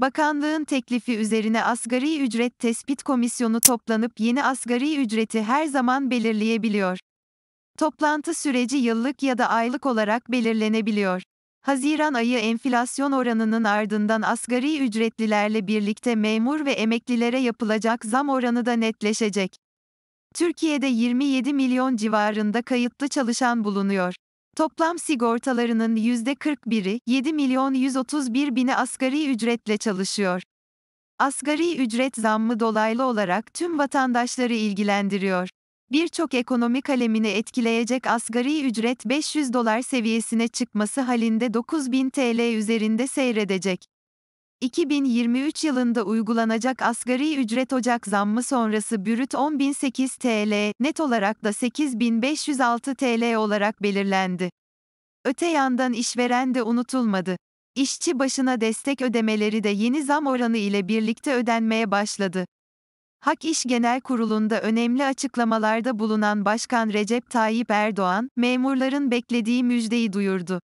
Bakanlığın teklifi üzerine Asgari Ücret Tespit Komisyonu toplanıp yeni asgari ücreti her zaman belirleyebiliyor. Toplantı süreci yıllık ya da aylık olarak belirlenebiliyor. Haziran ayı enflasyon oranının ardından asgari ücretlilerle birlikte memur ve emeklilere yapılacak zam oranı da netleşecek. Türkiye'de 27 milyon civarında kayıtlı çalışan bulunuyor. Toplam sigortalarının %41'i 7 milyon 131 bini asgari ücretle çalışıyor. Asgari ücret zammı dolaylı olarak tüm vatandaşları ilgilendiriyor. Birçok ekonomi kalemini etkileyecek asgari ücret 500 dolar seviyesine çıkması halinde 9000 TL üzerinde seyredecek. 2023 yılında uygulanacak asgari ücret Ocak zammı sonrası bürüt 10.008 TL, net olarak da 8.506 TL olarak belirlendi. Öte yandan işveren de unutulmadı. İşçi başına destek ödemeleri de yeni zam oranı ile birlikte ödenmeye başladı. Hak İş Genel Kurulu'nda önemli açıklamalarda bulunan Başkan Recep Tayyip Erdoğan, memurların beklediği müjdeyi duyurdu.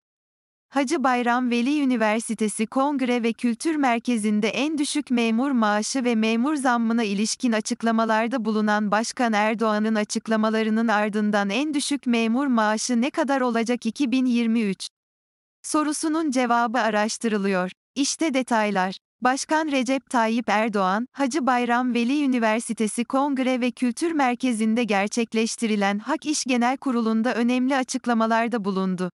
Hacı Bayram Veli Üniversitesi Kongre ve Kültür Merkezi'nde en düşük memur maaşı ve memur zammına ilişkin açıklamalarda bulunan Başkan Erdoğan'ın açıklamalarının ardından en düşük memur maaşı ne kadar olacak 2023 sorusunun cevabı araştırılıyor. İşte detaylar. Başkan Recep Tayyip Erdoğan, Hacı Bayram Veli Üniversitesi Kongre ve Kültür Merkezi'nde gerçekleştirilen Hak İş Genel Kurulu'nda önemli açıklamalarda bulundu.